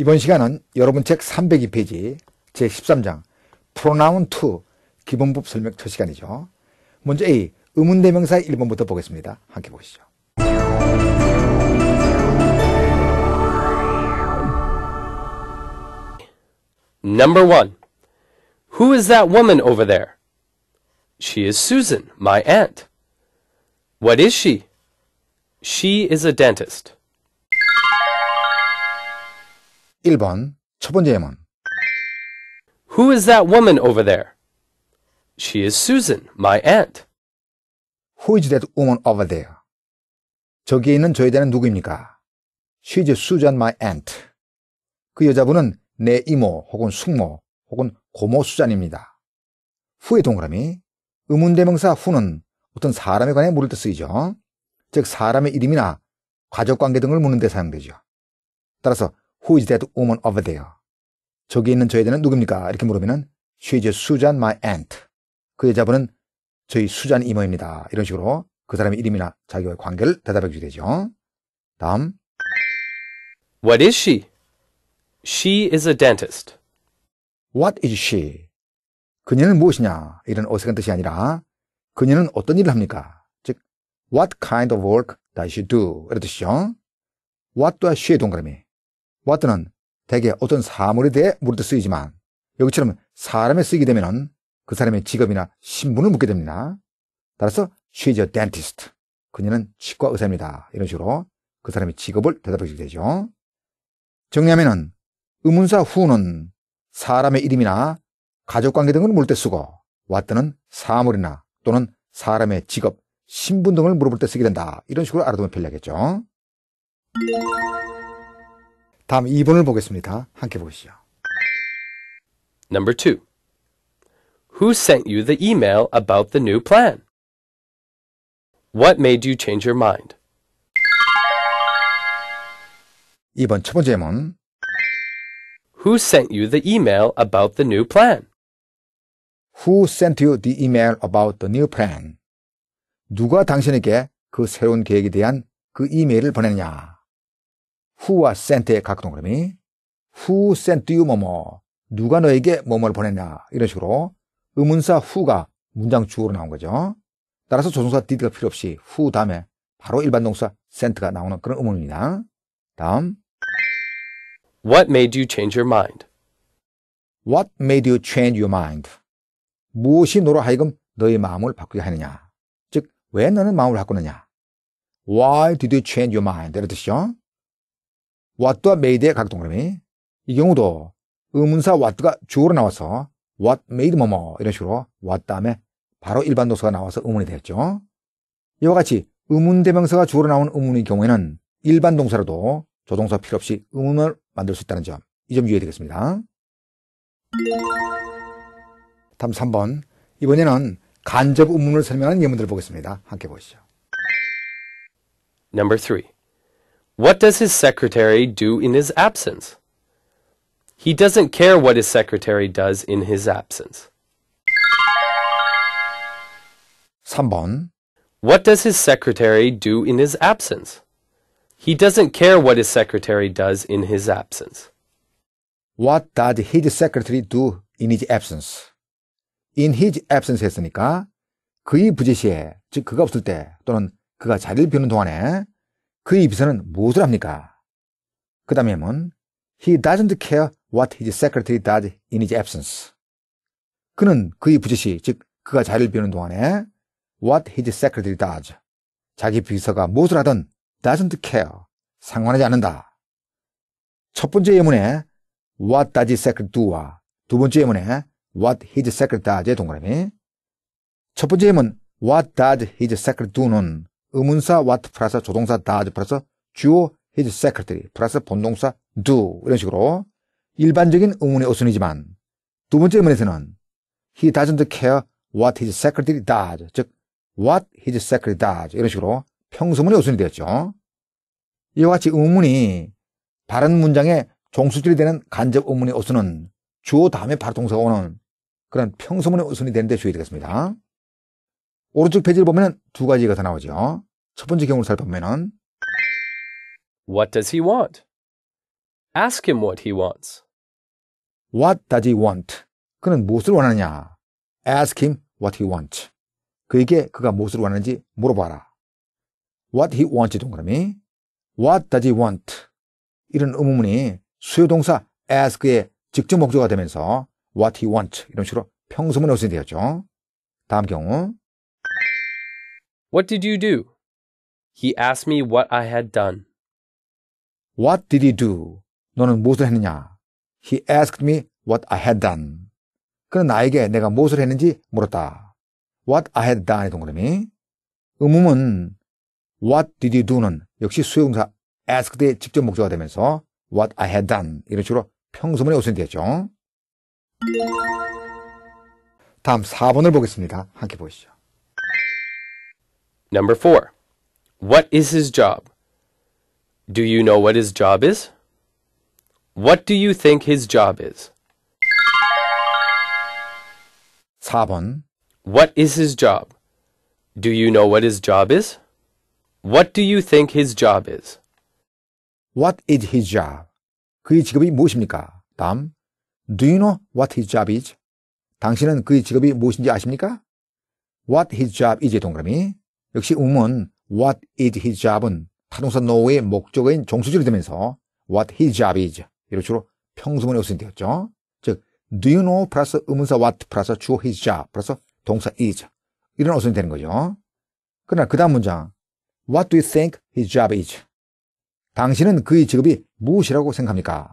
이번 시간은 여러분 책 302페이지 제13장 프로나운 투 기본법 설명 첫 시간이죠. 먼저 A 의문대명사 1번부터 보겠습니다. 함께 보시죠. Number 1. Who is that woman over there? She is Susan, my aunt. What is she? She is a dentist. 1번 첫 번째 예문 Who is that woman over there? She is Susan, my aunt. Who is that woman over there? 저기 있는 저 여자는 누구입니까? She is Susan, my aunt. 그 여자분은 내 이모 혹은 숙모 혹은 고모 수잔입니다. 후의 동그라미 의문대명사 후는 어떤 사람에 관해 물을 때 쓰이죠. 즉 사람의 이름이나 가족관계 등을 묻는 데 사용되죠. 따라서 Who is that woman over there? 저기 있는 저 여자는 누굽니까? 이렇게 물으면은 She is Susan, my aunt. 그 여자분은 저희 수잔 이모입니다. 이런 식으로 그 사람의 이름이나 자기와의 관계를 대답해 주게 되죠. 다음 What is she? She is a dentist. What is she? 그녀는 무엇이냐? 이런 어색한 뜻이 아니라 그녀는 어떤 일을 합니까? 즉 What kind of work does she do? 이런 뜻이죠. What does she 동그라미 what는 대개 어떤 사물에 대해 물을 때 쓰이지만 여기처럼 사람에 쓰이게 되면 그 사람의 직업이나 신분을 묻게 됩니다. 따라서 she's a dentist. 그녀는 치과 의사입니다. 이런 식으로 그 사람의 직업을 대답해주게 되죠. 정리하면 의문사 후는 사람의 이름이나 가족관계 등을 물을 때 쓰고 what는 사물이나 또는 사람의 직업, 신분 등을 물어볼 때 쓰게 된다. 이런 식으로 알아두면 편리하겠죠. 다음 2번을 보겠습니다. 함께 보시죠. Number 2. Who sent you the email about the new plan? What made you change your mind? 2번 첫 번째 질문. Who sent you the email about the new plan? Who sent you the email about the new plan? 누가 당신에게 그 새로운 계획에 대한 그 이메일을 보내느냐? 후와 센트의 각동그라미후 센트유 뭐뭐 누가 너에게 뭐뭐를 보냈냐 이런 식으로 의문사 후가 문장 주어로 나온 거죠. 따라서 조종사 디드가 필요 없이 후 다음에 바로 일반 동사 센트가 나오는 그런 의문입니다. 다음 What made you change your mind? What made you change your mind? 무엇이 너로 하여금 너의 마음을 바꾸게 하느냐? 즉, 왜 너는 마음을 바꾸느냐? Why did you change your mind? 이런 뜻이죠. what와 made의 각 동그라미. 이 경우도 의문사 what가 주어로 나와서 what made 뭐뭐 이런 식으로 what 다음에 바로 일반 동사가 나와서 의문이 되었죠. 이와 같이 의문 대명사가 주어로 나온 의문의 경우에는 일반 동사로도 조동사 필요 없이 의문을 만들 수 있다는 점, 이 점 유의되겠습니다. 다음 3번. 이번에는 간접 의문을 설명하는 예문들을 보겠습니다. 함께 보시죠. Number 3. What does his secretary do in his absence? He doesn't care what his secretary does in his absence. 3번 What does his secretary do in his absence? He doesn't care what his secretary does in his absence. What does his secretary do in his absence? in his absence 했으니까 그의 부재시에 즉 그가 없을 때 또는 그가 자리를 비우는 동안에 그입에서는 무엇을 합니까? 그 다음에 문 He doesn't care what his secretary does in his absence. 그는 그의 부재시, 즉 그가 자리를 비우는 동안에 what his secretary does, 자기 비서가 무엇을 하든 doesn't care, 상관하지 않는다. 첫 번째 예문에 what does his secretary do와 두 번째 예문에 what his secretary does의 동그라미 첫 번째 예문 what does his secretary do는 의문사 what 플러스 조동사 does 플러스 주어 his secretary 플러스 본동사 do 이런 식으로 일반적인 의문의 어순이지만 두 번째 의문에서는 he doesn't care what his secretary does 즉 what his secretary does 이런 식으로 평소문의 어순이 되었죠. 이와 같이 의문이 바른 문장의 종수질이 되는 간접 의문의 어순은 주어 다음에 바로 동사가 오는 그런 평소문의 어순이 되는데 주의되겠습니다. 오른쪽 페이지를 보면 두 가지가 다 나오죠. 첫 번째 경우를 살펴보면 What does he want? Ask him what he wants. What does he want? 그는 무엇을 원하냐? 느 Ask him what he wants. 그에게 그가 무엇을 원하는지 물어봐라. What he wants 동그라미 What does he want? 이런 의문문이 수요동사 ask의 직접 목적어가 되면서 what he wants 이런 식으로 평소문에 오수되었죠. 다음 경우 What did you do? He asked me what I had done. What did he do? 너는 무엇을 했느냐? He asked me what I had done. 그는 나에게 내가 무엇을 했는지 물었다. What I had done의 동그라미. 의문은 what did you do는 역시 수용사 asked의 직접 목적가 되면서 what I had done 이런 식으로 평소문에 우선되었죠. 다음 4번을 보겠습니다. 함께 보시죠. Number four, what is his job? Do you know what his job is? What do you think his job is? 4번 What is his job? Do you know what his job is? What do you think his job is? What is his job? 그의 직업이 무엇입니까? 다음 Do you know what his job is? 당신은 그의 직업이 무엇인지 아십니까? What his job is 동그라미 역시 음은 what is his job은 타동사 no의 목적인 종수절이 되면서 what his job is 이로주로평소문의 우선되었죠. 즉 do you know 플러스 의문사 what 플러스 주어 his job 플러스 동사 is 이런 어순이 되는 거죠. 그러나 그 다음 문장 What do you think his job is? 당신은 그의 직업이 무엇이라고 생각합니까?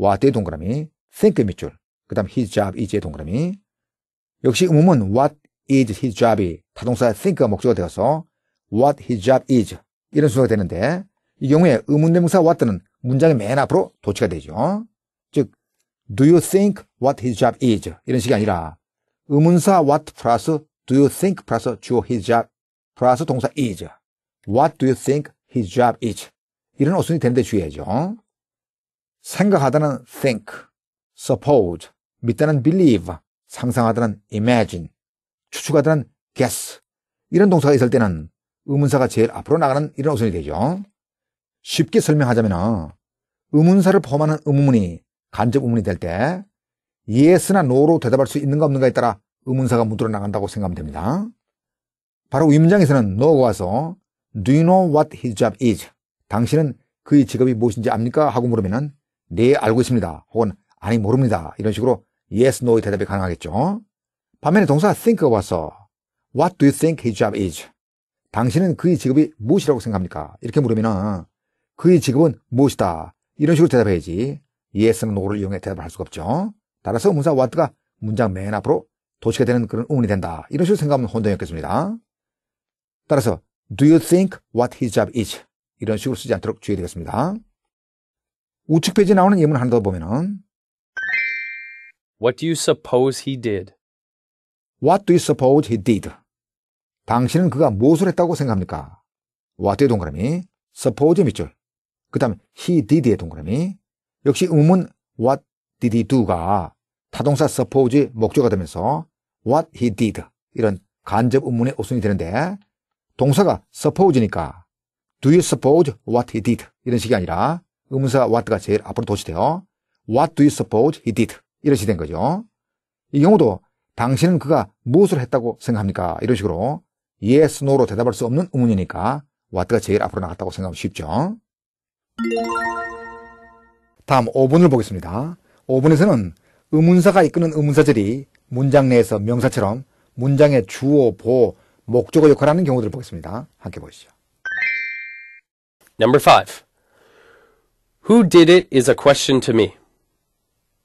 What의 동그라미, think의 밑줄, 그 다음 his job is의 동그라미 역시 음음은 what is his job이 타동사 think가 목적어 되어서 what his job is 이런 순서가 되는데 이 경우에 의문대명사 what는 문장의 맨 앞으로 도치가 되죠. 즉 do you think what his job is 이런 식이 아니라 의문사 what 플러스 do you think 플러스 주어 his job 플러스 동사 is what do you think his job is 이런 어순이 되는데 주의해야죠. 생각하다는 think, suppose, 믿다는 believe, 상상하다는 imagine, 추측하다는 guess 이런 동사가 있을 때는 의문사가 제일 앞으로 나가는 이런 어순이 되죠. 쉽게 설명하자면 의문사를 포함하는 의문문이 간접 의문이 될 때 yes나 no로 대답할 수 있는가 없는가에 따라 의문사가 무드러 나간다고 생각하면 됩니다. 바로 위문장에서는 no가 와서 do you know what his job is? 당신은 그의 직업이 무엇인지 압니까? 하고 물으면은 네 알고 있습니다. 혹은 아니 모릅니다. 이런 식으로 yes, no의 대답이 가능하겠죠. 반면에 동사 think가 와서 What do you think his job is? 당신은 그의 직업이 무엇이라고 생각합니까? 이렇게 물으면 그의 직업은 무엇이다. 이런 식으로 대답해야지. yes는 no를 이용해 대답할 수가 없죠. 따라서 문사 what가 문장 맨 앞으로 도시가 되는 그런 응원이 된다. 이런 식으로 생각하면 혼동이었겠습니다. 따라서 do you think what his job is? 이런 식으로 쓰지 않도록 주의되겠습니다. 우측 페이지 에 나오는 예문 하나 더 보면은 What do you suppose he did? What do you suppose he did? 당신은 그가 무엇을 했다고 생각합니까? what의 동그라미, suppose 밑줄, 그 다음 에 he did의 동그라미, 역시 음문 what did he do가 타동사 suppose 의 목조가 되면서 what he did 이런 간접 음문의 오순이 되는데 동사가 suppose니까 do you suppose what he did 이런 식이 아니라 음사 what가 제일 앞으로 도시되어 what do you suppose he did 이런 식이 된 거죠. 이 경우도 당신은 그가 무엇을 했다고 생각합니까? 이런 식으로 yes, no로 대답할 수 없는 의문이니까 what가 제일 앞으로 나갔다고 생각하면 쉽죠. 다음 5번을 보겠습니다. 5번에서는 의문사가 이끄는 의문사절이 문장 내에서 명사처럼 문장의 주어, 보 목적어 역할 하는 경우들을 보겠습니다. 함께 보시죠. Number 5. Who did it is a question to me.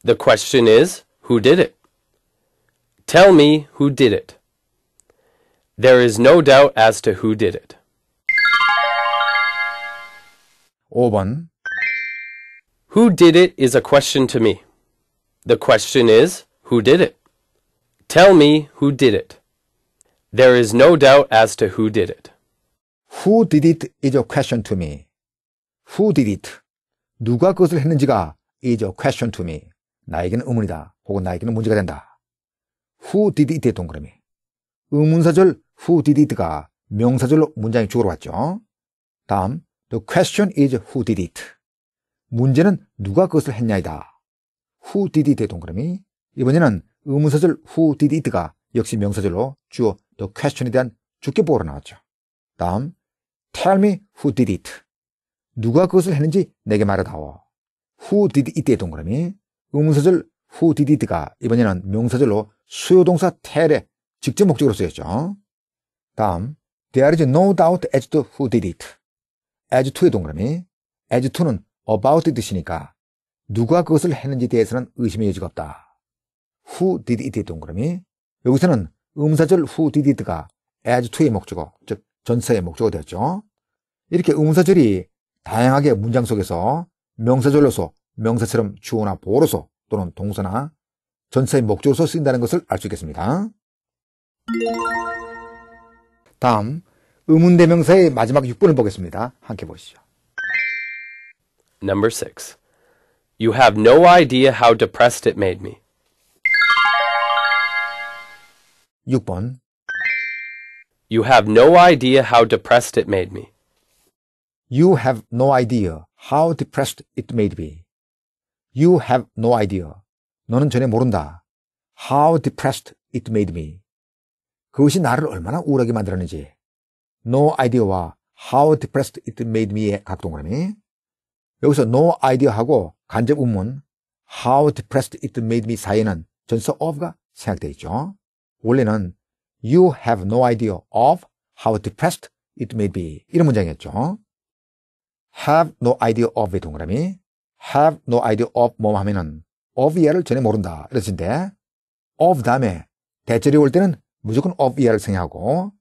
The question is, who did it? Tell me who did it. There is no doubt as to who did it. 5번 Who did it is a question to me. The question is, who did it? Tell me who did it. There is no doubt as to who did it. Who did it is a question to me. Who did it? 누가 그것을 했는지가 is a question to me. 나에게는 의문이다. 혹은 나에게는 문제가 된다. who did it 동그라미. 의문사절 who did it가 명사절로 문장이 죽어러 왔죠. 다음 the question is who did it. 문제는 누가 그것을 했냐이다. who did it 동그라미. 이번에는 의문사절 who did it가 역시 명사절로 주어 the question에 대한 주격보로 나왔죠. 다음 tell me who did it. 누가 그것을 했는지 내게 말하다오. who did i t 동그라미. 의문사절 후디디드가 이번에는 명사절로 수요동사 텔의 직접 목적으로 쓰였죠. 다음, there is no doubt as to who did it. as to의 동그라미, as to는 about의 뜻이니까 누가 그것을 했는지에 대해서는 의심의 여지가 없다. who did it의 동그라미, 여기서는 음사절 who did it가 as to의 목적어, 즉 전사의 목적어 되었죠. 이렇게 음사절이 다양하게 문장 속에서 명사절로서 명사처럼 주어나 보어로서 또는 동사나 전체의 목적으로서 쓰인다는 것을 알 수 있겠습니다. 다음 의문 대명사의 마지막 6번을 보겠습니다. 함께 보시죠. Number 6. You have no idea how depressed it made me. 6번 You have no idea how depressed it made me. You have no idea how depressed it made me. You have no idea. 너는 전혀 모른다. How depressed it made me. 그것이 나를 얼마나 우울하게 만들었는지. No idea와 how depressed it made me의 각동그라미. 여기서 no idea하고 간접 음문 how depressed it made me 사이에는 전서 of가 생각되어 있죠. 원래는 you have no idea of how depressed it made me 이런 문장이었죠. have no idea of의 동그라미 have no idea of 뭐 하면은 of 이하를 전혀 모른다. 이랬는데 of 다음에 대절이 올 때는 무조건 of 이하를 생략하고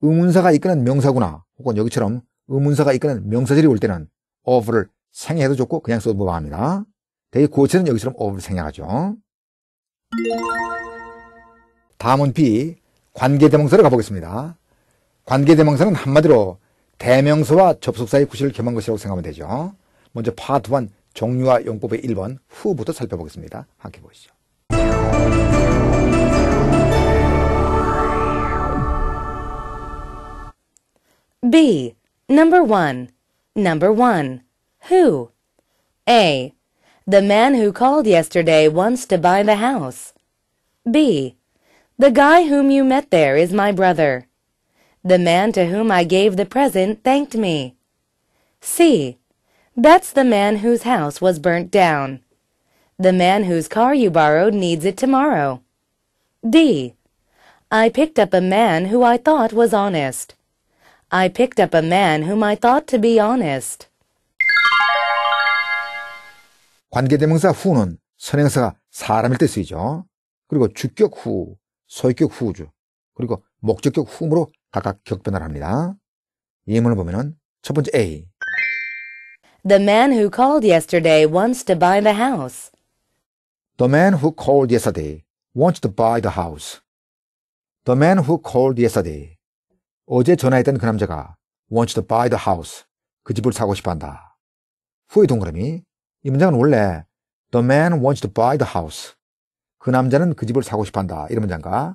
의문사가 이끄는 명사구나 혹은 여기처럼 의문사가 이끄는 명사절이 올 때는 of를 생략해도 좋고 그냥 써도 무방합니다. 대개 구어체는 여기처럼 of를 생략하죠. 다음은 B 관계대명사를 가보겠습니다. 관계대명사는 한마디로 대명사와 접속사의 구실을 겸한 것이라고 생각하면 되죠. 먼저 파트 1 종류와 용법의 1번 후부터 살펴보겠습니다. 함께 보시죠. B. Number 1. Number 1. Who? A. The man who called yesterday wants to buy the house. B. The guy whom you met there is my brother. The man to whom I gave the present thanked me. C. That's the man whose house was burnt down. The man whose car you borrowed needs it tomorrow. D. I picked up a man who I thought was honest. I picked up a man whom I thought to be honest. 관계대명사 후는 선행사가 사람일 때 쓰이죠. 그리고 주격 후, 소유격 후주, 그리고 목적격 후음으로 각각 격변을 합니다. 예문을 보면은 첫 번째 A. The man who called yesterday wants to buy the house. The man who called yesterday wants to buy the house. The man who called yesterday. 어제 전화했던 그 남자가 wants to buy the house. 그 집을 사고 싶어 한다. 후의 동그라미. 이 문장은 원래 the man wants to buy the house. 그 남자는 그 집을 사고 싶어 한다. 이런 문장과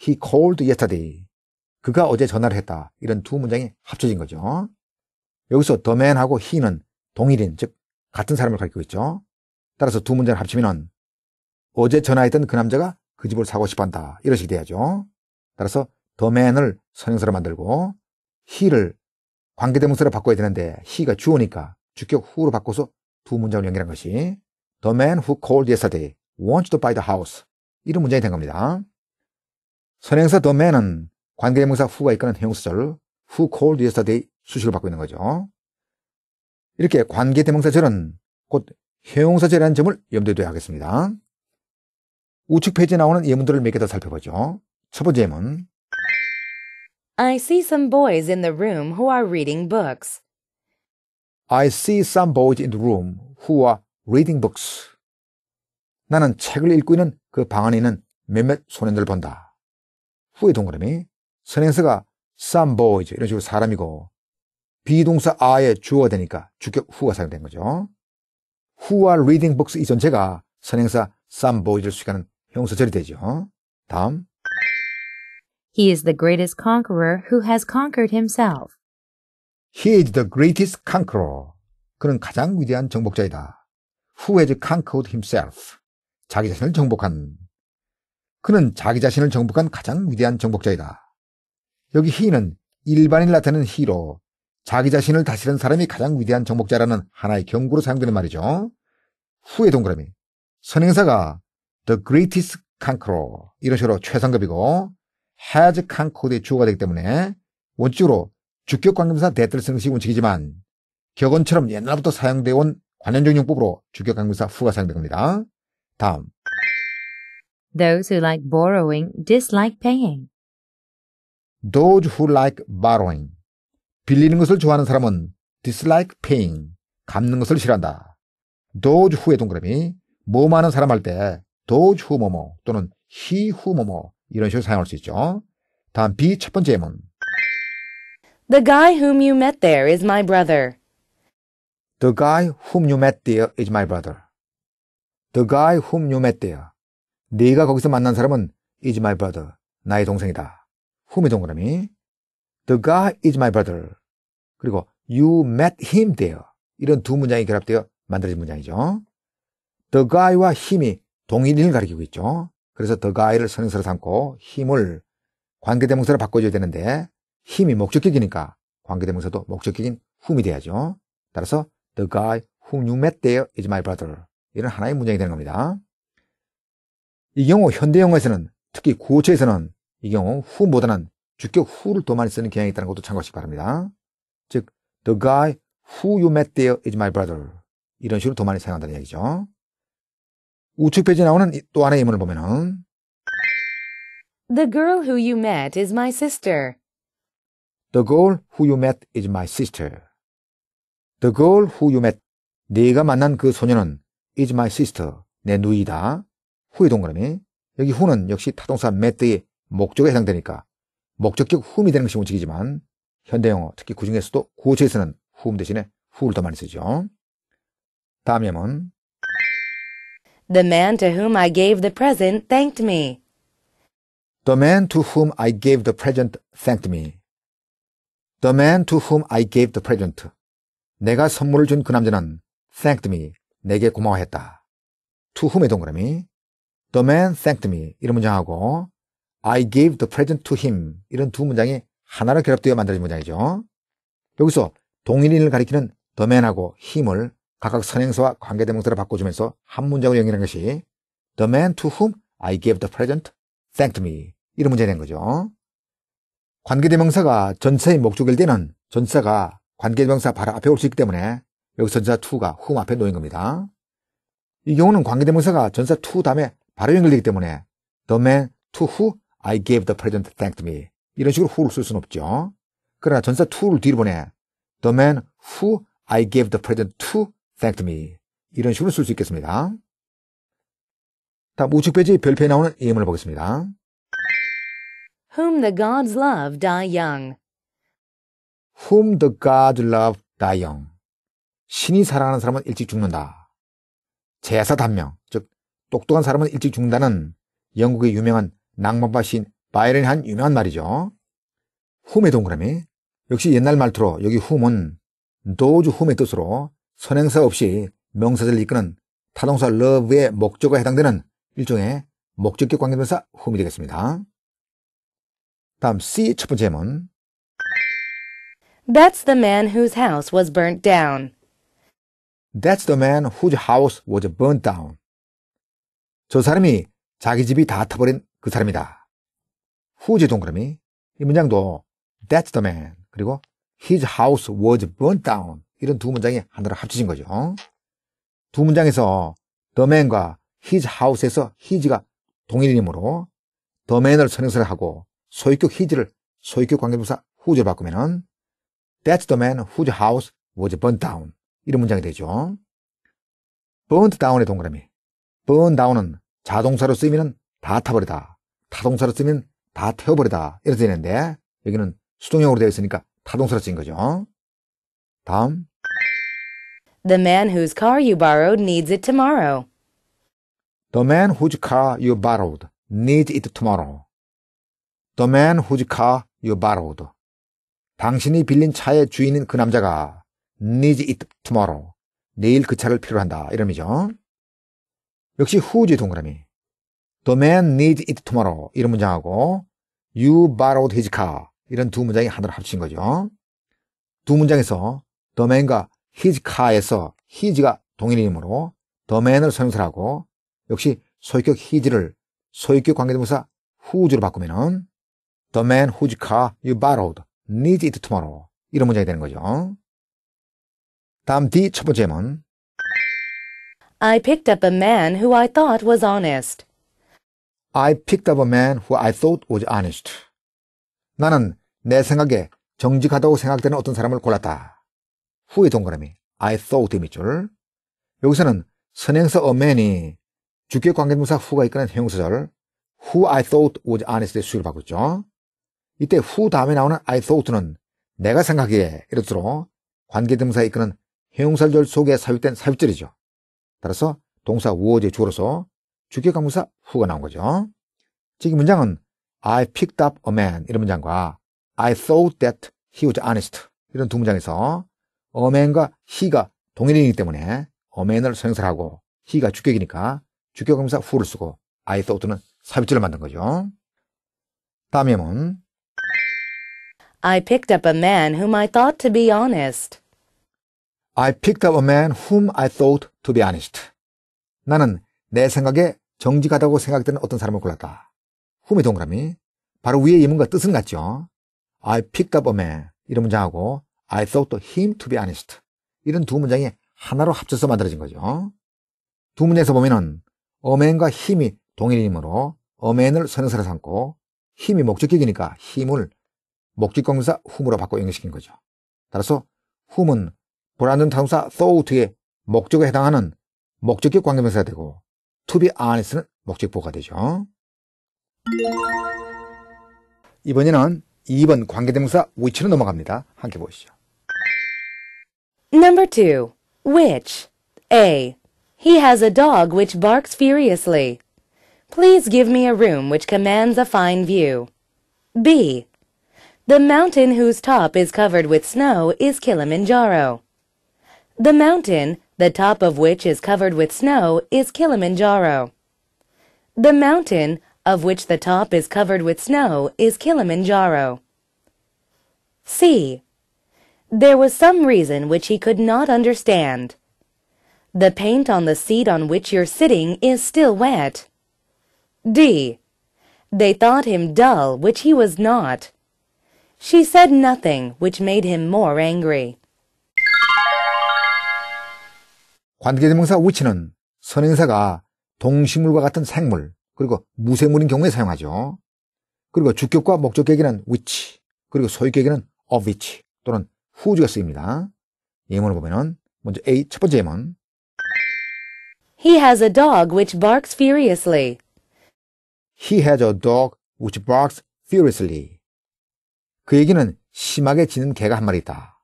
he called yesterday. 그가 어제 전화를 했다. 이런 두 문장이 합쳐진 거죠. 여기서 the man하고 he는 동일인, 즉, 같은 사람을 가리키고 있죠. 따라서 두 문제를 합치면 어제 전화했던 그 남자가 그 집을 사고 싶어 한다. 이런 식이 돼야죠. 따라서 더맨을 선행사로 만들고 히를 관계대명사로 바꿔야 되는데 히가 주어니까 주격 후로 바꿔서 두 문장을 연결한 것이 The man who called yesterday wants to buy the house 이런 문장이 된 겁니다. 선행사 the man은 관계대명사 후가 이끄는 형용사절 who called yesterday 수식을 받고 있는 거죠. 이렇게 관계대명사절은 곧 형용사절이라는 점을 염두에 둬야 하겠습니다. 우측 페이지에 나오는 예문들을 몇 개 더 살펴보죠. 첫 번째 예문 I see some boys in the room who are reading books. I see some boys in the room who are reading books. 나는 책을 읽고 있는 그 방 안에 있는 몇몇 소년들을 본다. 후에 동그라미 선행사가 some boys 이런 식으로 사람이고 비동사 are의 주어가 되니까 주격 후가 사용된 거죠. who와 reading books 이 전체가 선행사 some 보여줄 수 있는 형사 처리되죠. 다음 He is the greatest conqueror who has conquered himself. He is the greatest conqueror. 그는 가장 위대한 정복자이다. Who has conquered himself. 자기 자신을 정복한. 그는 자기 자신을 정복한 가장 위대한 정복자이다. 여기 he는 일반인 나타내는 he로 자기 자신을 다스리는 사람이 가장 위대한 정복자라는 하나의 경고로 사용되는 말이죠. 후의 동그라미. 선행사가 the greatest conqueror 이런 식으로 최상급이고 has conquered의 주어가 되기 때문에 원칙으로 주격관계사 대들 쓰는 식이 원칙이지만 격언처럼 옛날부터 사용되어 온 관련적 용법으로 주격관계사 후가 사용됩니다. 다음. Those who like borrowing dislike paying. Those who like borrowing 빌리는 것을 좋아하는 사람은 dislike paying, 갚는 것을 싫어한다. doge 후의 동그라미, 뭐뭐 하는 사람 할때 doge who 뭐뭐 또는 he who 뭐뭐 이런 식으로 사용할 수 있죠. 다음 B 첫 번째 예문. The guy whom you met there is my brother. The guy whom you met there is my brother. The guy whom you met there. 네가 거기서 만난 사람은 is my brother. 나의 동생이다. whom의 동그라미. The guy is my brother. 그리고 you met him there. 이런 두 문장이 결합되어 만들어진 문장이죠. The guy와 힘이 동일인을 가리키고 있죠. 그래서 the guy를 선행사로 삼고 힘을 관계대명사로 바꿔줘야 되는데 힘이 목적격이니까 관계대명사도 목적격인 whom이 돼야죠. 따라서 the guy whom you met there is my brother. 이런 하나의 문장이 되는 겁니다. 이 경우 현대영어에서는 특히 구호체에서는이 경우 whom보다는 주격 who를 더 많이 쓰는 경향이 있다는 것도 참고하시기 바랍니다. 즉, the guy who you met there is my brother. 이런 식으로 더 많이 사용한다는 얘기죠. 우측 페이지에 나오는 또 하나의 예문을 보면은 The girl who you met is my sister. The girl who you met is my sister. The girl who you met. 네가 만난 그 소녀는 is my sister. 내 누이다. 후의 동그라미. 여기 후는 역시 타동사 met의 목적에 해당되니까 목적격 후음이 되는 것이 원칙이지만 현대영어 특히 그중에서도 구 고체에서는 후음 대신에 후를 더 많이 쓰죠. 다음 예문 The man to whom I gave the present thanked me. The man to whom I gave the present thanked me. The man to whom I gave the present. 내가 선물을 준 그 남자는 thanked me. 내게 고마워했다. to whom의 동그라미. The man thanked me. 이런 문장하고 I gave the present to him. 이런 두 문장이 하나로 결합되어 만들어진 문장이죠. 여기서 동일인을 가리키는 the man하고 him을 각각 선행사와 관계대명사로 바꿔주면서 한 문장으로 연결한 것이 the man to whom I gave the present thanked me. 이런 문제가 된 거죠. 관계대명사가 전체의 목적일 때는 전사가 관계대명사 바로 앞에 올 수 있기 때문에 여기서 전사 to가 whom 앞에 놓인 겁니다. 이 경우는 관계대명사가 전사 to 다음에 바로 연결되기 때문에 the man to who I gave the president thanks to me. 이런 식으로 who를 쓸 수는 없죠. 그러나 전사 to를 뒤로 보내. The man who I gave the president to thanked me. 이런 식으로 쓸 수 있겠습니다. 다음 우측 페이지 별표에 나오는 예문을 보겠습니다. Whom the gods love die young. Whom the gods love die young. 신이 사랑하는 사람은 일찍 죽는다. 제사 단명, 즉 똑똑한 사람은 일찍 죽는다는 영국의 유명한 낭만파 신 바이런이 한 유명한 말이죠. 훔의 동그라미. 역시 옛날 말투로 여기 훔은 도즈 훔의 뜻으로 선행사 없이 명사를 이끄는 타동사 러브의 목적에 해당되는 일종의 목적격 관계동사 훔이 되겠습니다. 다음 C 첫 번째 문. That's the man whose house was burnt down. That's the man whose house was burnt down. 저 사람이 자기 집이 다 타버린 그 사람이다. 후지 동그라미. 이 문장도 that's the man. 그리고 his house was burned down. 이런 두 문장이 하나로 합쳐진 거죠. 두 문장에서 the man과 his house에서 his가 동일이므로 the man을 선행사를 하고 소유격 his를 소유격 관계동사 후지로 바꾸면 that's the man whose house was burned down. 이런 문장이 되죠. burned down의 동그라미. burn down은 자동사로 쓰이면 다 타버리다. 타동사로 쓰면 다 태워버리다 이렇게 되는데 여기는 수동형으로 되어 있으니까 타동사로 쓰인 거죠. 다음 The man whose car you borrowed needs it tomorrow. The man whose car you borrowed needs it tomorrow. The man whose car you borrowed. 당신이 빌린 차의 주인인 그 남자가 needs it tomorrow. 내일 그 차를 필요한다. 이런 의미죠. 역시 whose 동그라미. The man needs it tomorrow. 이런 문장하고 You borrowed his car. 이런 두 문장이 하나로 합친 거죠. 두 문장에서 the man과 his car에서 his가 동일이므로 the man을 서명사라고 역시 소유격 his를 소유격 관계대명사 whose로 바꾸면은 the man whose car you borrowed needs it tomorrow. 이런 문장이 되는 거죠. 다음 D 첫 번째 문 I picked up a man who I thought was honest. I picked up a man who I thought was honest. 나는 내 생각에 정직하다고 생각되는 어떤 사람을 골랐다. 후의 동그라미 I thought him이 줄. 여기서는 선행사 a man이 주격 관계동사 who가 이끄는 형용사절 who I thought was honest의 수를 받고 있죠. 이때 who 다음에 나오는 I thought는 내가 생각에 이렇도록 관계동사에 이끄는 형용사절 속에 삽입된 삽입절이죠. 따라서 동사 was 주어로서 주격관무사 후가 나온 거죠. 지금 문장은 I picked up a man 이런 문장과 I thought that he was honest 이런 두 문장에서 a man과 he가 동일인이기 때문에 a man을 선행사하고 he가 주격이니까 주격관무사 후를 쓰고 I thought는 삽입절을 만든 거죠. 다음의 문 I picked up a man whom I thought to be honest. I picked up a man whom I thought to be honest. 나는 내 생각에 정직하다고 생각되는 어떤 사람을 골랐다. 후미 동그라미. 바로 위에 이문과 뜻은 같죠. I p i c k e up a man. 이런 문장하고 I thought him to be honest. 이런 두 문장이 하나로 합쳐서 만들어진 거죠. 두 문장에서 보면은 a man과 힘이 동일이므로 a man을 선행사로 삼고 힘이 목적격이니까 힘을 목적격사 hum으로 바꿔 연결시킨 거죠. 따라서 hum은 불안전 타동사 thought의 목적에 해당하는 목적격 관계명사가 되고 to be honest는 목적보가 되죠. 이번에는 2번 관계대명사 which로 넘어갑니다. 함께 보시죠. Number 2. Which. A. He has a dog which barks furiously. Please give me a room which commands a fine view. B. The mountain whose top is covered with snow is Kilimanjaro. The mountain the top of which is covered with snow, is Kilimanjaro. The mountain, of which the top is covered with snow, is Kilimanjaro. C. There was some reason which he could not understand. The paint on the seat on which you're sitting is still wet. D. They thought him dull, which he was not. She said nothing, which made him more angry. 관계대명사 위치는 선행사가 동식물과 같은 생물 그리고 무생물인 경우에 사용하죠. 그리고 주격과 목적격에는 위치 그리고 소유격에는 of which 또는 후 h 가 쓰입니다. 예문을 보면은 먼저 A 첫 번째 예문 He has a dog which barks furiously. He has a dog which barks furiously. 그얘기는 심하게 짖는 개가 한 마리 있다.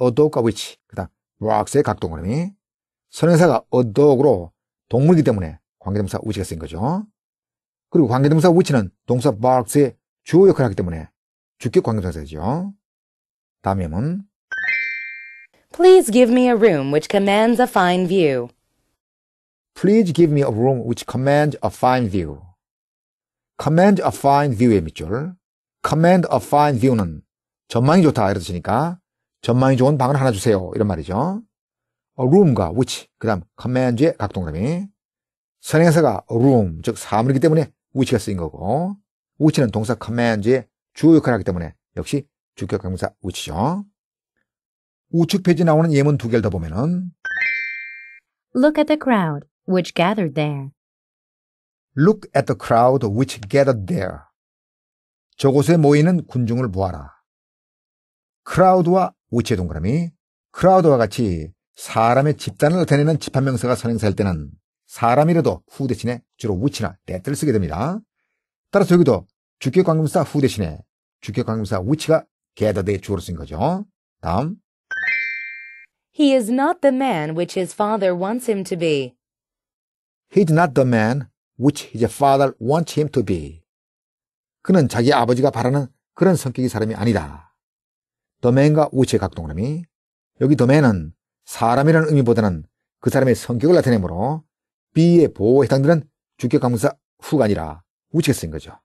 A dog which 그다음 barks의 각동그림이 선행사가 어덕으로 동물이기 때문에 관계동사 우지가 쓰인 거죠. 그리고 관계동사 우지는 동사 박스의 주요 역할을 하기 때문에 주격 관계동사죠. 다음에는 Please give me a room which commands a fine view. Please give me a room which commands a fine view. command a fine view의 밑줄. command a fine view는 전망이 좋다 이러시니까 전망이 좋은 방을 하나 주세요 이런 말이죠. room과 which, 그 다음 command의 각동사이 선행사가 room, 즉 사물이기 때문에 which가 쓰인 거고 which는 동사 command의 주요 역할을 하기 때문에 역시 주격 강사 which죠. 우측 페이지 나오는 예문 두 개를 더 보면은 Look at the crowd which gathered there. Look at the crowd which gathered there. 저곳에 모이는 군중을 보아라. 크라우드와 우체 동그라미, 크라우드와 같이 사람의 집단을 나타내는 집합명사가 선행사일 때는 사람이라도 후 대신에 주로 위치나 대를 쓰게 됩니다. 따라서 여기도 주격관계사 후 대신에 주격관계사 위치가 게다드의 주어로 쓴 거죠. 다음 He is not the man which his father wants him to be. He is not the man which his father wants him to be. 그는 자기 아버지가 바라는 그런 성격의 사람이 아니다. 더맨과 우치의 각동그이 여기 더맨은 사람이라는 의미보다는 그 사람의 성격을 나타내므로 B의 보호에 해당되는 주격감사 후가 아니라 우측에 쓴 거죠.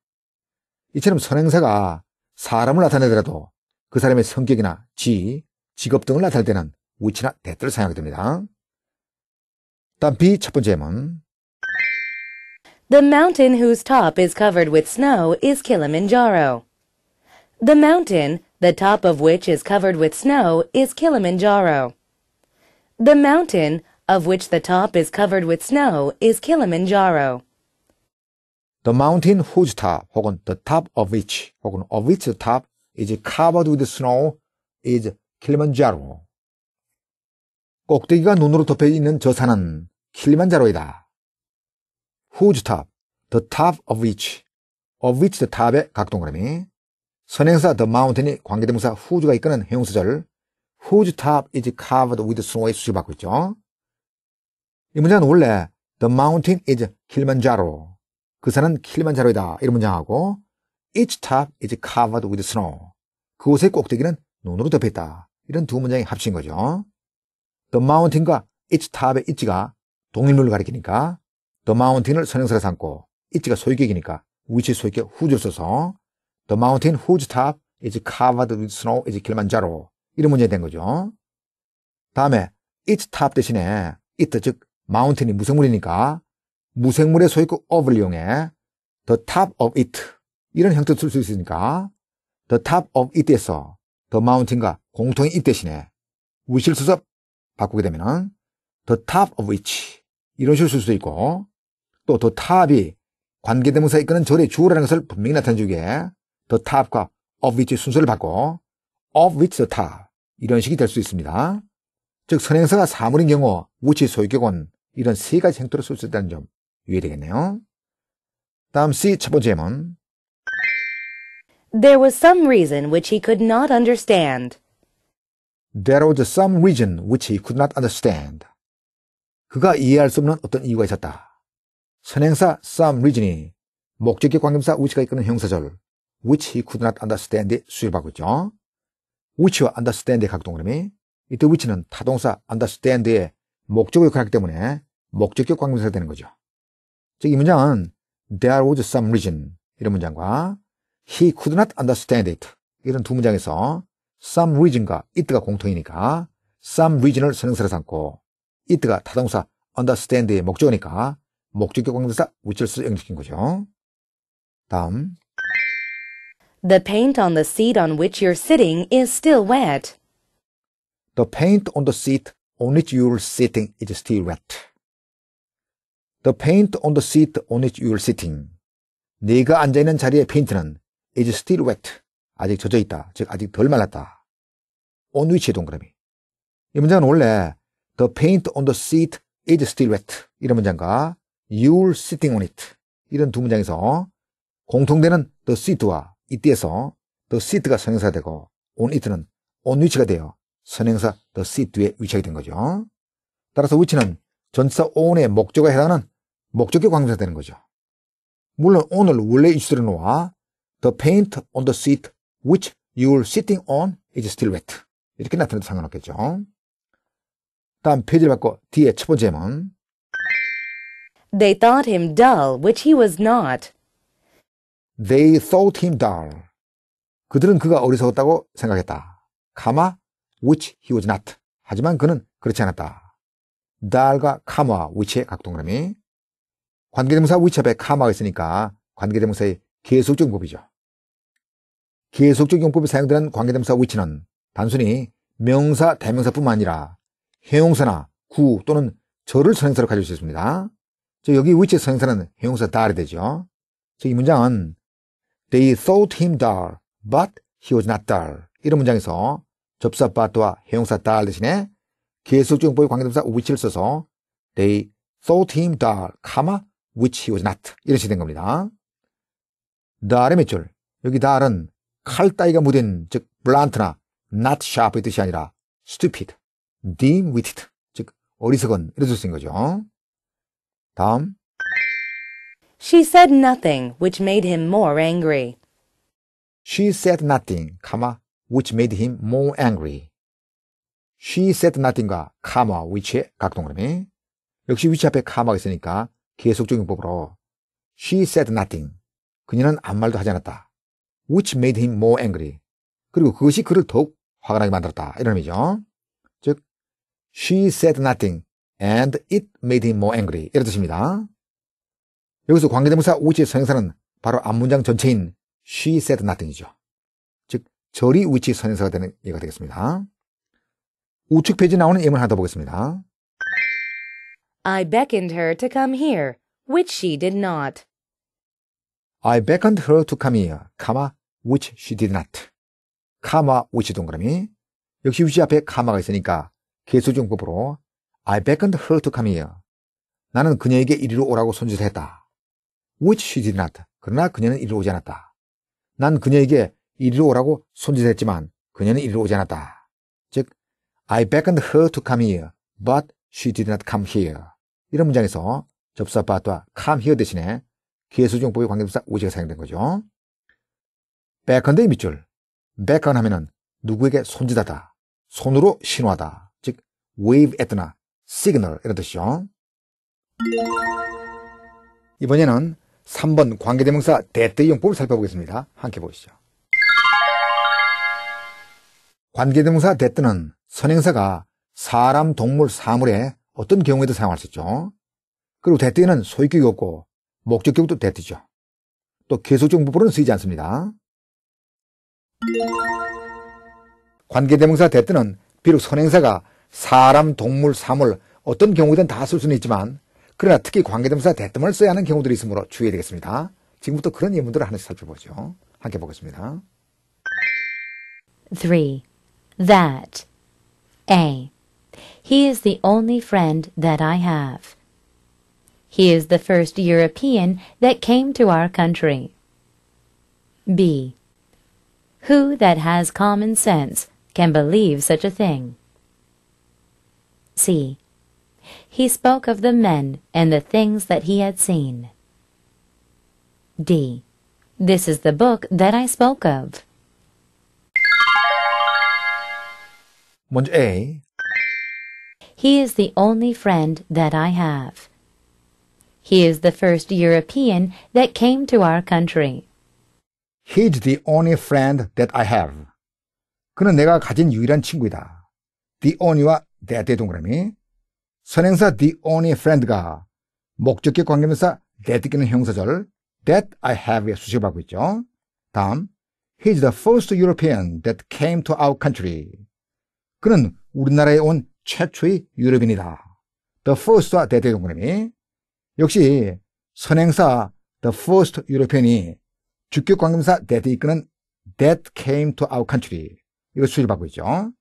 이처럼 선행사가 사람을 나타내더라도 그 사람의 성격이나 지, 직업 등을 나타낼 때는 우치나 대들을 사용하게 됩니다. 다음 B 첫 번째 예문 The mountain whose top is covered with snow is Kilimanjaro. The mountain, the top of which is covered with snow, is Kilimanjaro. The mountain, of which the top is covered with snow, is Kilimanjaro. The mountain whose top, 혹은 the top of which, 혹은 of which the top is covered with snow is Kilimanjaro. 꼭대기가 눈으로 덮여 있는 저 산은 킬리만자로이다. Whose top, the top of which, of which the top의 각동그라미, 선행사 the mountain이 관계대명사 whose가 이끄는 형용사절 whose top is covered with snow의 수식받고 있죠. 이 문장은 원래 the mountain is Kilimanjaro. 그 산은 킬만자로이다. 이런 문장하고 each top is covered with snow. 그곳의 꼭대기는 눈으로 덮여 있다. 이런 두 문장이 합친 거죠. the mountain과 each top의 each가 동일물을 가리키니까 the mountain을 선행사로 삼고 each가 소유격이니까 위치 소유격 후주를 써서 the mountain whose top is covered with snow is Kilimanjaro. 이런 문제가 된 거죠. 다음에 it's top 대신에 it 즉 마운틴이 무생물이니까 무생물의 소유격 of를 이용해 the top of it 이런 형태로 쓸 수 있으니까 the top of it에서 the mountain과 공통의 it 대신에 위치를 써서 바꾸게 되면은 the top of which 이런 식으로 쓸 수도 있고 또 the top이 관계대문사에 이끄는 절의 주어라는 것을 분명히 나타내주기에 the top과 of which 순서를 바꿔 of which the top 이런 식이 될 수 있습니다. 즉 선행사가 사물인 경우 우치 소유격은 이런 세 가지 행태로 쓸 수 있다는 점 유의되겠네요. 다음 C 첫 번째 예문 There was some reason which he could not understand. There was some reason which he could not understand. 그가 이해할 수 없는 어떤 이유가 있었다. 선행사 some reason이 목적격 관계사 which가 이끄는 형사절 which he could not understand에 수입하고 있죠. 위치와 understand의 각동그램이 이때 위치는 타동사 understand의 목적을 역할하기 때문에 목적격 관계사가 되는 거죠. 즉 이 문장은 there was some reason 이런 문장과 he could not understand it 이런 두 문장에서 some reason과 it가 공통이니까 some reason을 선행사로 삼고 it가 타동사 understand의 목적이니까 목적격 관계사 위치를 쓰여 연결시킨 거죠. 다음 The paint on the seat on which you're sitting is still wet. The paint on the seat on which you're sitting is still wet. The paint on the seat on which you're sitting. 네가 앉아 있는 자리의 페인트는 is still wet. 아직 젖어 있다. 즉 아직 덜 말랐다. on which의 동그라미. 이 문장은 원래 the paint on the seat is still wet. 이런 문장과 you're sitting on it. 이런 두 문장에서 공통되는 the seat와 이때에서 the seat가 선행사되고 on it는 on 위치가 돼요. 선행사 the seat 위에 위치하게 된 거죠. 따라서 위치는 전치사 on의 목적에 해당하는 목적격 관계가 되는 거죠. 물론 오늘 원래 이슈스로와 the paint on the seat which you're sitting on is still wet 이렇게 나타내도 상관없겠죠. 다음 페이지를 바꿔 뒤에 첫 번째 문 They thought him dull, which he was not. They thought him dull. 그들은 그가 어리석었다고 생각했다. 가마, which he was not. 하지만 그는 그렇지 않았다. dull과 comma, which의 각동그라미. 관계대명사 which 앞에 comma가 있으니까 관계대명사의 계속적 용법이죠. 계속적 용법이 사용되는 관계대명사 which는 단순히 명사, 대명사뿐만 아니라 형용사나 구 또는 저를 선행사로 가질 수 있습니다. 즉 여기 which의 선행사는 형용사 d a 이 되죠. 즉이 문장은 They thought him dull, but he was not dull. 이런 문장에서 접사 bat와 형용사 dull 대신에 계속적용법의 관계동사 which를 써서 they thought him dull, comma, which he was not. 이런 식이 된 겁니다. dull의 몇 줄. 여기 dull은 칼 따위가 묻은 즉 blunt나 not sharp의 뜻이 아니라 stupid, dim-witted, 즉 어리석은 이런 뜻인 거죠. 다음 She said nothing, which made him more angry. She said nothing, comma, which made him more angry. She said nothing과 comma, which의 각동그라미 역시 위치 앞에 comma가 있으니까 계속적인 법으로 she said nothing. 그녀는 아무 말도 하지 않았다. which made him more angry. 그리고 그것이 그를 더욱 화가 나게 만들었다. 이런 의미죠. 즉, she said nothing and it made him more angry. 이런 뜻입니다. 여기서 관계대명사 위치의 선행사는 바로 앞문장 전체인 she said nothing이죠. 즉 절이 위치 선행사가 되는 예가 되겠습니다. 우측 페이지 에 나오는 예문 하나 더 보겠습니다. I beckoned her to come here, which she did not. I beckoned her to come here, comma, which she did not. comma, which 동그라미. 역시 위치 앞에 c o m 카마가 있으니까 개수중법으로 I beckoned her to come here. 나는 그녀에게 이리로 오라고 손짓했다. which she did not. 그러나 그녀는 이리로 오지 않았다. 난 그녀에게 이리로 오라고 손짓했지만 그녀는 이리로 오지 않았다. 즉, I beckoned her to come here, but she did not come here. 이런 문장에서 접사 p a t 와 come here 대신에 기회수종법의 관계동사 오지가 사용된 거죠. beckon의 e d 밑줄. beckon 하면은 누구에게 손짓하다, 손으로 신호하다, 즉 wave at나 signal 이런 뜻이죠. 이번에는 3번 관계대명사 대뜸용법을 살펴보겠습니다. 함께 보시죠. 관계대명사 대뜸는 선행사가 사람, 동물, 사물에 어떤 경우에도 사용할 수 있죠. 그리고 대뜸에는 소유격이 없고 목적격도 대뜸죠또 계속적 부분은 쓰이지 않습니다. 관계대명사 대뜸는 비록 선행사가 사람, 동물, 사물 어떤 경우든 다 쓸 수는 있지만 그러나 특히 관계대명사 대뜸을 써야 하는 경우들이 있으므로 주의해야 되겠습니다. 지금부터 그런 예문들을 하나씩 살펴보죠. 함께 보겠습니다. 3. That A. He is the only friend that I have. He is the first European that came to our country. B. Who that has common sense can believe such a thing? C he spoke of the men and the things that he had seen. D. This is the book that I spoke of. 먼저 A. He is the only friend that I have. He is the first European that came to our country. He's the only friend that I have. 그는 내가 가진 유일한 친구이다. The only와 that 대동그라미 선행사 the only friend가 목적격 관계명사 that 끼는 형사절 that I have의 수식을 받고 있죠. 다음 He's the first European that came to our country. 그는 우리나라에 온 최초의 유럽인이다. The first와 대대 동그라미. 역시 선행사 the first European이 주격 관계사 that 이끄는 that came to our country. 이거 수를 받고 있죠.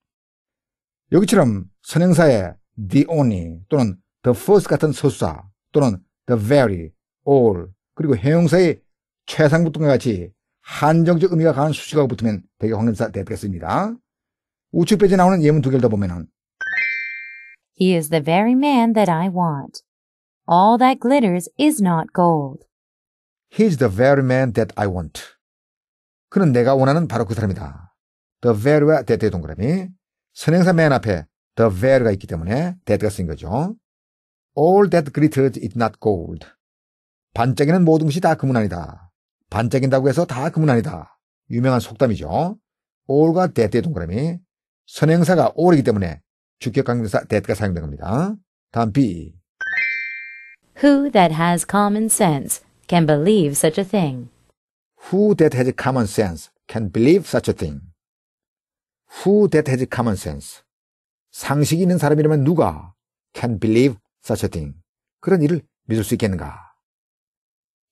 여기처럼 선행사에 the only 또는 the first 같은 서사 또는 the very, all 그리고 형용사의 최상부통과 같이 한정적 의미가 강한 수식어가 붙으면 대개 확률사 되겠습니다. 우측 페이지 나오는 예문 두 개를 더 보면은 He is the very man that I want. All that glitters is not gold. He is the very man that I want. 그는 내가 원하는 바로 그 사람이다. The very와 대대 동그라미 선행사 맨 앞에 the veil가 있기 때문에 that가 쓴 거죠. All that g l i t t e r e is not gold. 반짝이는 모든 것이 다 금은 아니다. 반짝인다고 해서 다 금은 아니다. 유명한 속담이죠. all과 that의 동그라미. 선행사가 all이기 때문에 주격강조사 that가 사용된 겁니다. 다음 B. Who that has common sense can believe such a thing. Who that has common sense can believe such a thing. Who that has common sense 상식이 있는 사람이라면 누가 can believe such a thing. 그런 일을 믿을 수 있겠는가?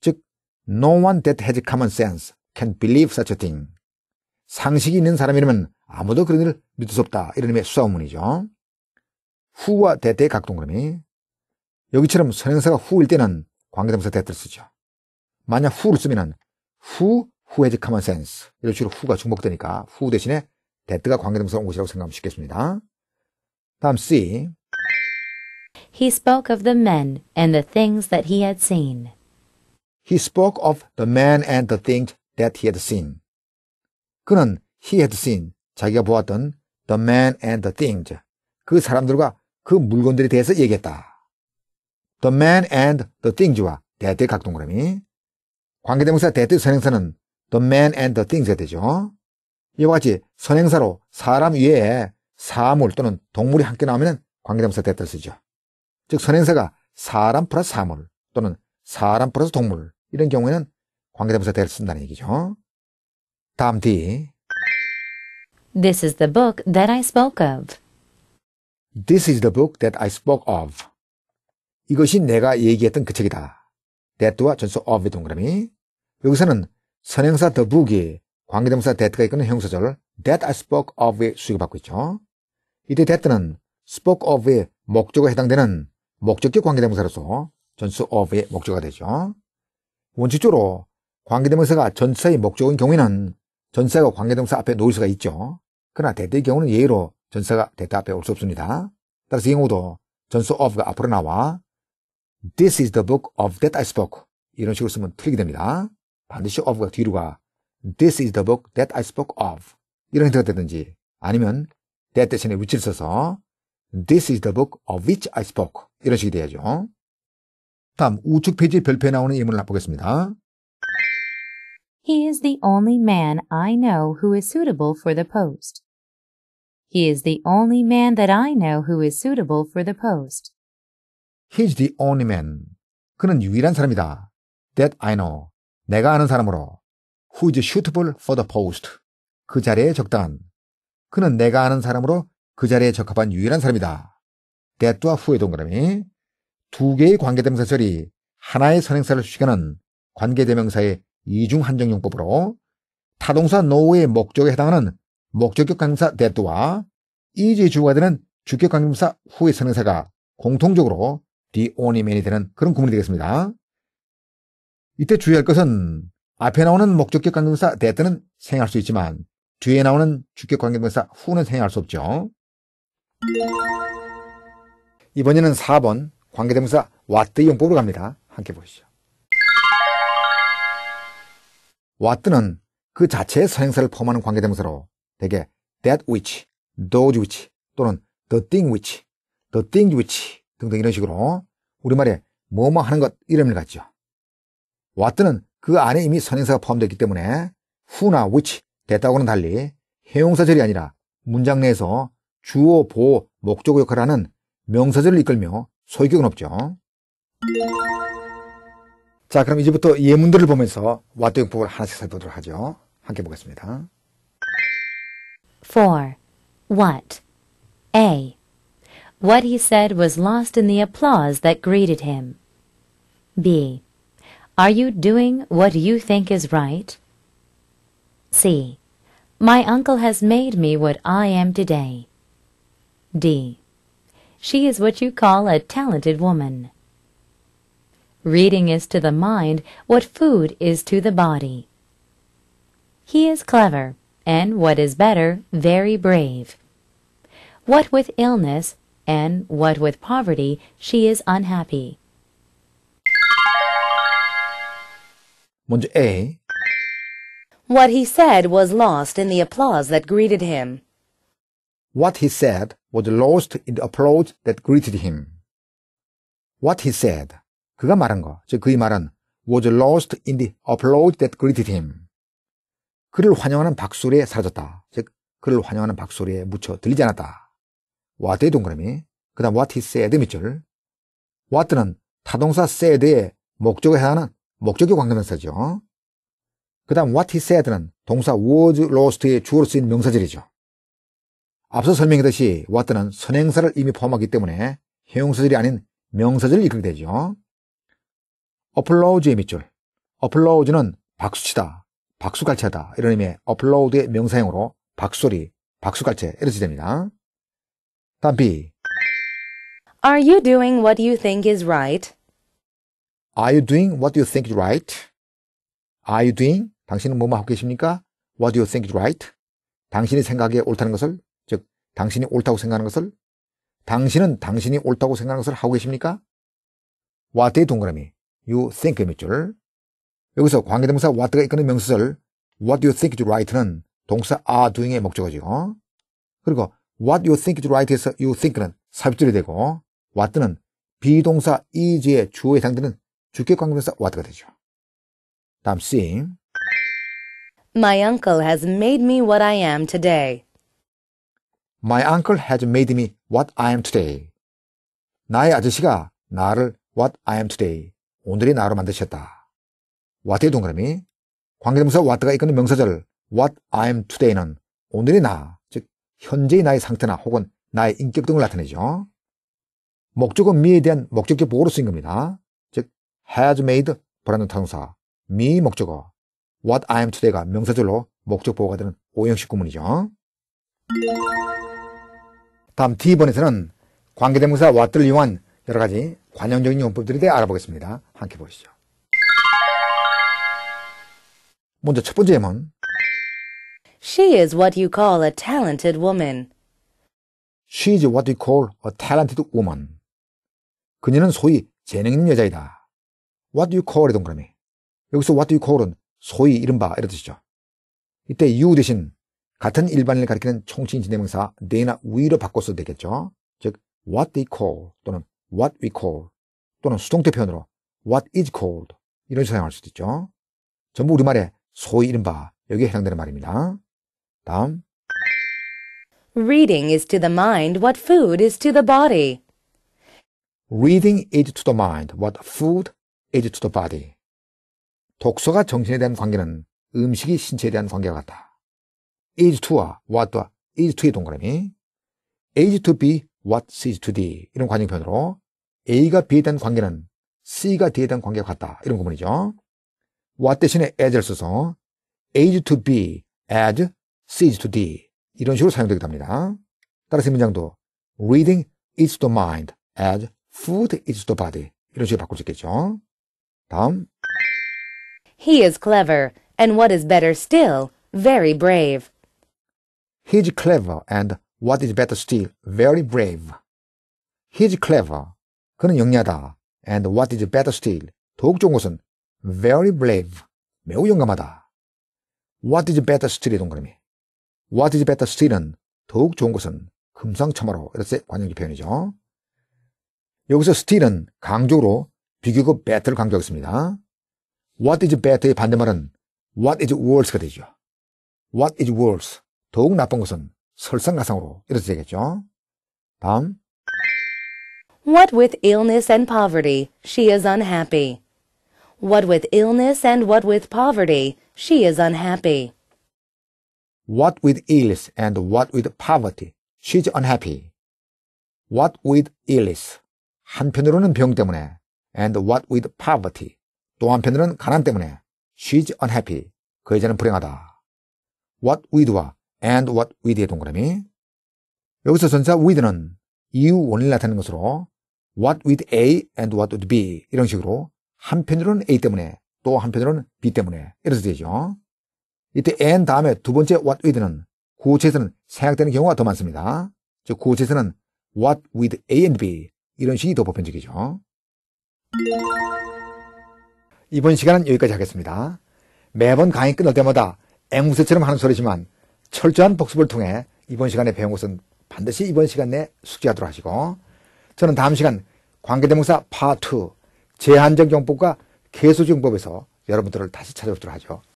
즉, no one that has common sense can believe such a thing. 상식이 있는 사람이라면 아무도 그런 일을 믿을 수 없다. 이런 의미의 수사문이죠. 후와 대대의 각동그림이 여기처럼 선행사가 후일 때는 관계대명사 대대를 쓰죠. 만약 후를 쓰면 후, 후에즈 common sense. 이런 식으로 후가 중복되니까 후 대신에 대대가 관계대명사 온 것이라고 생각하면 쉽겠습니다. 다음 C. He spoke of the men and the things that he had seen. He spoke of the men and the things that he had seen. 그는 he had seen, 자기가 보았던 the men and the things, 그 사람들과 그 물건들에 대해서 얘기했다. the men and the things와 대대 각동그라미. 관계대명사 대대 선행사는 the men and the things가 되죠. 이와 같이 선행사로 사람 위에 사물 또는 동물이 함께 나오면 관계대명사 됐다 쓰죠. 즉 선행사가 사람 플러스 사물 또는 사람 플러스 동물 이런 경우에는 관계대명사 될 쓴다는 얘기죠. 다음 뒤 This is the book that I spoke of. This is the book that I spoke of. 이것이 내가 얘기했던 그 책이다. that와 전수 of의 동그라미. 여기서는 선행사 the book이 관계대명사 that가 이끄는 형사절 that I spoke of에 수익을 받고 있죠. 이때 that는 spoke of의 목적에 해당되는 목적격 관계대명사로서 전수 of의 목적어가 되죠. 원칙적으로 관계대명사가 전사의 목적인 경우에는 전사가 관계대명사 앞에 놓일 수가 있죠. 그러나 대대의 경우는 예외로 전사가 대대 앞에 올 수 없습니다. 따라서 이 경우도 전수 of가 앞으로 나와 This is the book of that I spoke 이런 식으로 쓰면 틀리게 됩니다. 반드시 of가 뒤로 가 This is the book that I spoke of 이런 형태가 되든지 아니면 that 대신에 which를 써서 This is the book of which I spoke. 이런 식이 돼야죠. 다음 우측 페이지 별표에 나오는 예문을 보겠습니다. He is the only man I know who is suitable for the post. He is the only man that I know who is suitable for the post. He is the only man. 그는 유일한 사람이다. That I know. 내가 아는 사람으로. Who is suitable for the post. 그 자리에 적당한. 그는 내가 아는 사람으로 그 자리에 적합한 유일한 사람이다. 대뚜와 후의 동그라미. 두 개의 관계대명사절이 하나의 선행사를 수식하는 관계대명사의 이중 한정용법으로 타동사 노 o 의 목적에 해당하는 목적격 관계사 대뚜와 이지 주가 되는 주격 관계사 후의 선행사가 공통적으로 the only man이 되는 그런 구문이 되겠습니다. 이때 주의할 것은 앞에 나오는 목적격 관계사 대트는 생략할 수 있지만 뒤에 나오는 주격 관계동사 후는 생략할 수 없죠. 이번에는 4번 관계대명사 와뜨 용법으로 갑니다. 함께 보시죠. 와뜨는 그 자체의 서행사를 포함하는 관계대명사로 대개 that which, those which 또는 the thing which, the thing which 등등 이런 식으로 우리말에 뭐 뭐 하는 것 이름을 갖죠. 와뜨는 그 안에 이미 선행사가 포함되어 있기 때문에 후나 which 됐다고는 달리 해용사절이 아니라 문장 내에서 주어, 보호, 목적 역할을 하는 명사절을 이끌며 소유격은 없죠. 자, 그럼 이제부터 예문들을 보면서 왓도 용법을 하나씩 살펴보도록 하죠. 함께 보겠습니다. For what? A. What he said was lost in the applause that greeted him. B. Are you doing what you think is right? C. My uncle has made me what I am today. D. She is what you call a talented woman. Reading is to the mind what food is to the body. He is clever, and what is better, very brave. What with illness, and what with poverty, she is unhappy. 먼저 A. What he said was lost in the applause that greeted him. What he said was lost in the applause that greeted him. What he said, 그가 말한 거, 즉 그의 말은 was lost in the applause that greeted him. 그를 환영하는 박수리에 사라졌다. 즉 그를 환영하는 박수리에 묻혀 들리지 않았다. what의 동그라미, 그 다음 what he said 밑줄. what는 타동사 said의 목적에 해당하는 목적격 관계명사죠. 그 다음 what he said는 동사 was lost의 주어로 쓰인 명사절이죠. 앞서 설명했듯이 what는 선행사를 이미 포함하기 때문에 형용사절이 아닌 명사절을 이끌게 되죠. applause의 밑줄 applause는 박수치다, 박수갈채다 이런 의미의 upload의 명사형으로 박소리, 박수갈채 이렇게 됩니다. 다음 B Are you doing what you think is right? Are you doing what you think is right? Are you doing 당신은 뭐만 하고 계십니까? What do you think is right? 당신이 생각에 옳다는 것을, 즉, 당신이 옳다고 생각하는 것을, 당신은 당신이 옳다고 생각하는 것을 하고 계십니까? what의 동그라미, you think 의 밑줄. 여기서 관계대명사 what가 이끄는 명사절, what do you think is right는 동사 are doing의 목적어지요. 그리고 what do you think is right에서 you think는 삽입줄이 되고, what는 비동사 is의 주어에 해당되는 주격 관계명사 what가 되죠. 다음 C. My uncle has made me what I am today. My uncle has made me what I am today. 나의 아저씨가 나를 what I am today. 오늘의 나로 만드셨다. what의 동그라미. 관계대명사 what가 이끄는 명사절 what I am today는 오늘의 나, 즉 현재의 나의 상태나 혹은 나의 인격 등을 나타내죠. 목적은 미에 대한 목적격 보호로 쓰인 겁니다. 즉 has made 보라는 타동사 미 목적어 what I am today가 명사절로 목적 보호가 되는 오형식 구문이죠. 다음 D번에서는 관계대명사 what를 이용한 여러 가지 관용적인 용법들에 대해 알아보겠습니다. 함께 보시죠. 먼저 첫 번째 예문 She is what you call a talented woman. She is what you call a talented woman. 그녀는 소위 재능 있는 여자이다. What do you call이 동그라미. 여기서 what do you call은 소위 이른바 이런 뜻이죠. 이때 유 대신 같은 일반인을 가리키는 총칭 진대명사 they나 we로 바꿔 도 되겠죠. 즉 what they call 또는 what we call 또는 수동태 표현으로 what is called 이런 식으로 사용할 수도 있죠. 전부 우리말의 소위 이른바 여기에 해당되는 말입니다. 다음 Reading is to the mind what food is to the body. Reading is to the mind what food is to the body. 독서가 정신에 대한 관계는 음식이 신체에 대한 관계와 같다. is2와 what와 is2의 동그라미 a s to b, what c 2 d 이런 관용편으로 a가 b에 대한 관계는 c가 d에 대한 관계와 같다. 이런 구문이죠 what 대신에 as를 써서 a s to b, as, c 2 d 이런 식으로 사용되기도 합니다. 따라서 문장도 reading is the mind as food is the body 이런 식으로 바꿀 수 있겠죠. 다음 He is clever, and what is better still, very brave. He's clever, and what is better still, very brave. He's clever. 그는 영리하다. And what is better still, 더욱 좋은 것은 very brave. 매우 용감하다. What is better still의 동그라미. What is better still은 더욱 좋은 것은 금상첨화로 이렇게 관용기 표현이죠. 여기서 still은 강조로 비교급 better를 강조하겠습니다 what is better의 반대말은 what is worse가 되죠. what is worse, 더욱 나쁜 것은 설상가상으로 이렇게 되겠죠. 다음 What with illness and poverty, she is unhappy. What with illness and what with poverty, she is unhappy. What with illness and what with poverty, she's unhappy. What with illness, 한편으로는 병 때문에, and what with poverty, 또 한편으로는 가난 때문에 she's unhappy. 그 여자는 불행하다. what with와 and what with의 동그라미. 여기서 전사 with는 이유 원인을 나타내는 것으로 what with A and what with B 이런 식으로 한편으로는 A 때문에 또 한편으로는 B 때문에 이렇게 되죠. 이때 and 다음에 두 번째 what with는 구체에서는 생각되는 경우가 더 많습니다. 즉 구체에서는 what with A and B 이런 식이 더 보편적이죠. 이번 시간은 여기까지 하겠습니다. 매번 강의 끝날 때마다 앵무새처럼 하는 소리지만 철저한 복습을 통해 이번 시간에 배운 것은 반드시 이번 시간 내에 숙지하도록 하시고 저는 다음 시간 관계대명사 파2 제한적 용법과 개수증법에서 여러분들을 다시 찾아뵙도록 하죠.